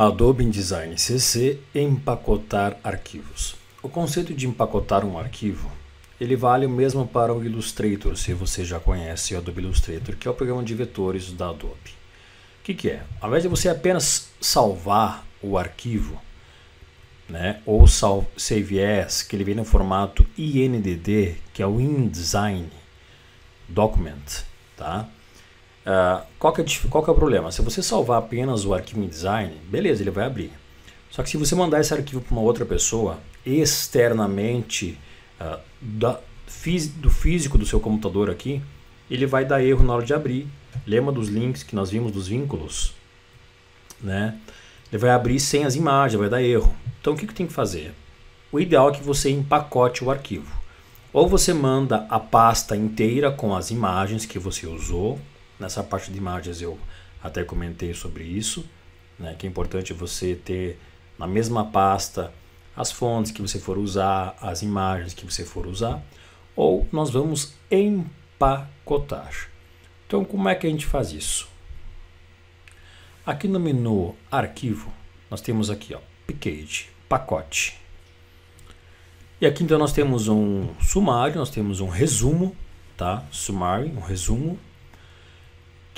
Adobe InDesign CC empacotar arquivos. O conceito de empacotar um arquivo, ele vale o mesmo para o Illustrator, se você já conhece o Adobe Illustrator, que é o programa de vetores da Adobe. O que, que é? Ao invés de você apenas salvar o arquivo, né, ou save as, que ele vem no formato INDD, que é o InDesign Document, tá? Ah, qual, que é, qual que é o problema? Se você salvar apenas o arquivo em design, beleza, ele vai abrir. Só que se você mandar esse arquivo para uma outra pessoa, externamente uh, da, fiz, do físico do seu computador aqui, ele vai dar erro na hora de abrir. Lembra dos links que nós vimos dos vínculos? Né? Ele vai abrir sem as imagens, vai dar erro. Então o que, que tem que fazer? O ideal é que você empacote o arquivo. Ou você manda a pasta inteira com as imagens que você usou, Nessa parte de imagens eu até comentei sobre isso, né, que é importante você ter na mesma pasta as fontes que você for usar, as imagens que você for usar, ou nós vamos empacotar. Então, como é que a gente faz isso? Aqui no menu Arquivo, nós temos aqui, ó, Package, Pacote. E aqui então nós temos um sumário, nós temos um resumo, tá? Sumário, um resumo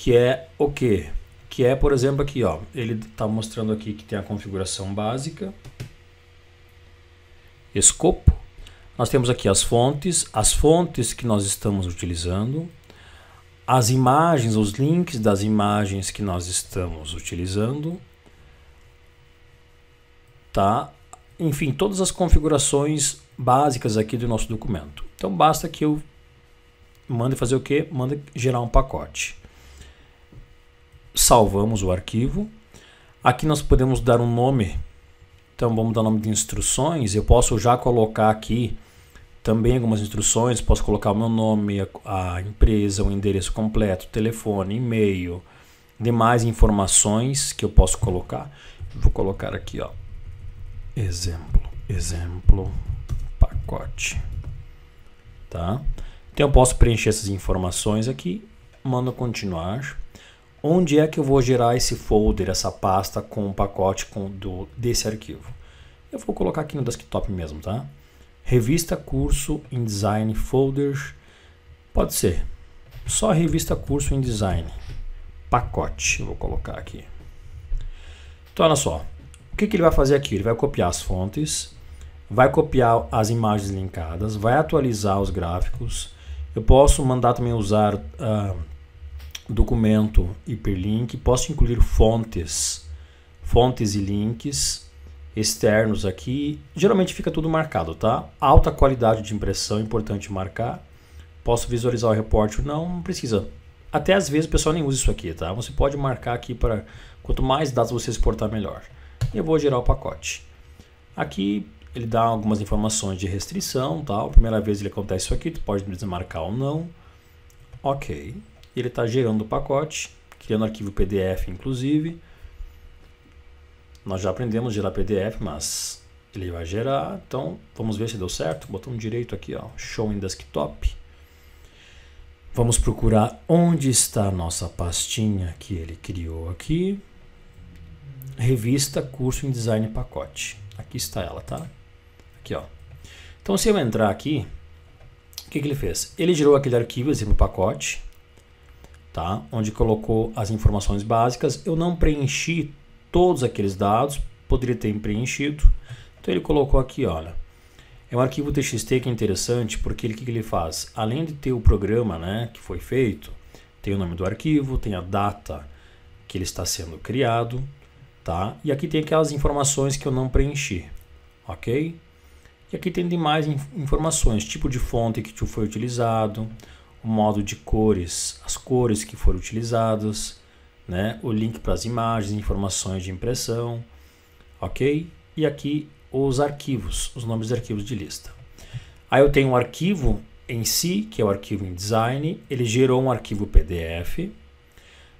que é o quê? Que é, por exemplo, aqui, ó, ele está mostrando aqui que tem a configuração básica, escopo. Nós temos aqui as fontes, as fontes que nós estamos utilizando, as imagens, os links das imagens que nós estamos utilizando, tá? Enfim, todas as configurações básicas aqui do nosso documento. Então basta que eu mande fazer o que? Manda gerar um pacote salvamos o arquivo. Aqui nós podemos dar um nome, então vamos dar o nome de instruções. Eu posso já colocar aqui também algumas instruções, posso colocar o meu nome, a empresa, o endereço completo, telefone, e-mail, demais informações que eu posso colocar. Vou colocar aqui, ó. Exemplo, exemplo, pacote. Tá? Então eu posso preencher essas informações aqui, mando continuar onde é que eu vou gerar esse folder, essa pasta com o pacote com, do, desse arquivo? Eu vou colocar aqui no desktop mesmo, tá? Revista Curso InDesign Folders, pode ser, só Revista Curso InDesign, pacote, eu vou colocar aqui. Então, olha só, o que, que ele vai fazer aqui? Ele vai copiar as fontes, vai copiar as imagens linkadas, vai atualizar os gráficos, eu posso mandar também usar... Uh, documento hiperlink, posso incluir fontes, fontes e links externos aqui. Geralmente fica tudo marcado, tá? Alta qualidade de impressão, importante marcar. Posso visualizar o reporte? Não, não precisa. Até às vezes o pessoal nem usa isso aqui, tá? Você pode marcar aqui para quanto mais dados você exportar, melhor. Eu vou gerar o pacote. Aqui ele dá algumas informações de restrição, tal. Tá? Primeira vez ele acontece isso aqui, tu pode desmarcar ou não. OK ele está gerando o pacote, criando arquivo PDF, inclusive. Nós já aprendemos a gerar PDF, mas ele vai gerar. Então, vamos ver se deu certo. Botão direito aqui, ó, Show em Desktop. Vamos procurar onde está a nossa pastinha que ele criou aqui. Revista Curso em Design Pacote. Aqui está ela, tá? Aqui, ó. Então, se eu entrar aqui, o que, que ele fez? Ele gerou aquele arquivo, exemplo pacote, tá? onde colocou as informações básicas. Eu não preenchi todos aqueles dados, poderia ter preenchido. Então ele colocou aqui, olha. É um arquivo TXT que é interessante porque ele que ele faz? Além de ter o programa né, que foi feito, tem o nome do arquivo, tem a data que ele está sendo criado, tá? E aqui tem aquelas informações que eu não preenchi, ok? E aqui tem demais informações, tipo de fonte que foi utilizado, o modo de cores, as cores que foram utilizadas, né? o link para as imagens, informações de impressão, ok? E aqui os arquivos, os nomes de arquivos de lista. Aí eu tenho um arquivo em si, que é o arquivo InDesign, ele gerou um arquivo PDF.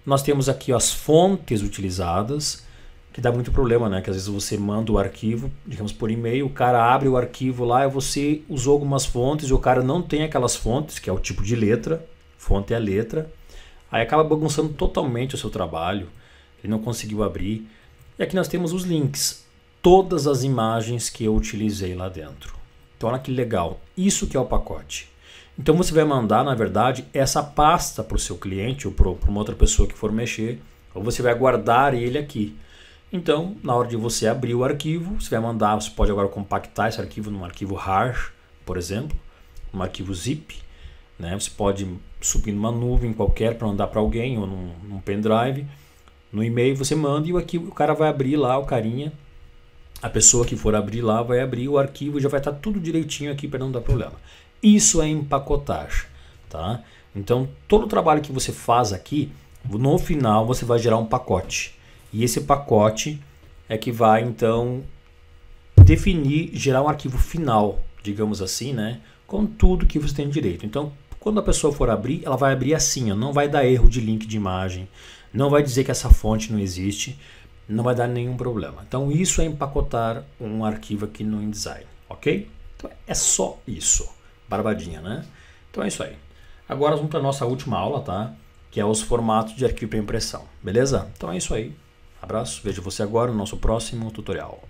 Nós temos aqui as fontes utilizadas, que dá muito problema, né? Que às vezes você manda o arquivo, digamos por e-mail, o cara abre o arquivo lá e você usou algumas fontes e o cara não tem aquelas fontes, que é o tipo de letra, fonte é a letra, aí acaba bagunçando totalmente o seu trabalho, ele não conseguiu abrir. E aqui nós temos os links, todas as imagens que eu utilizei lá dentro. Então olha que legal, isso que é o pacote. Então você vai mandar, na verdade, essa pasta para o seu cliente ou para uma outra pessoa que for mexer, ou você vai guardar ele aqui. Então, na hora de você abrir o arquivo, você vai mandar, você pode agora compactar esse arquivo num arquivo RAR, por exemplo, um arquivo zip, né? Você pode subir numa nuvem qualquer para mandar para alguém ou num, num pendrive. No e-mail você manda e o, arquivo, o cara vai abrir lá, o carinha, a pessoa que for abrir lá vai abrir o arquivo e já vai estar tá tudo direitinho aqui para não dar problema. Isso é empacotagem, tá? Então, todo o trabalho que você faz aqui, no final você vai gerar um pacote. E esse pacote é que vai então definir, gerar um arquivo final, digamos assim, né? Com tudo que você tem direito. Então, quando a pessoa for abrir, ela vai abrir assim, ó, não vai dar erro de link de imagem, não vai dizer que essa fonte não existe, não vai dar nenhum problema. Então, isso é empacotar um arquivo aqui no InDesign, ok? Então, é só isso. Barbadinha, né? Então, é isso aí. Agora, vamos para a nossa última aula, tá? Que é os formatos de arquivo para impressão, beleza? Então, é isso aí. Abraço, vejo você agora no nosso próximo tutorial.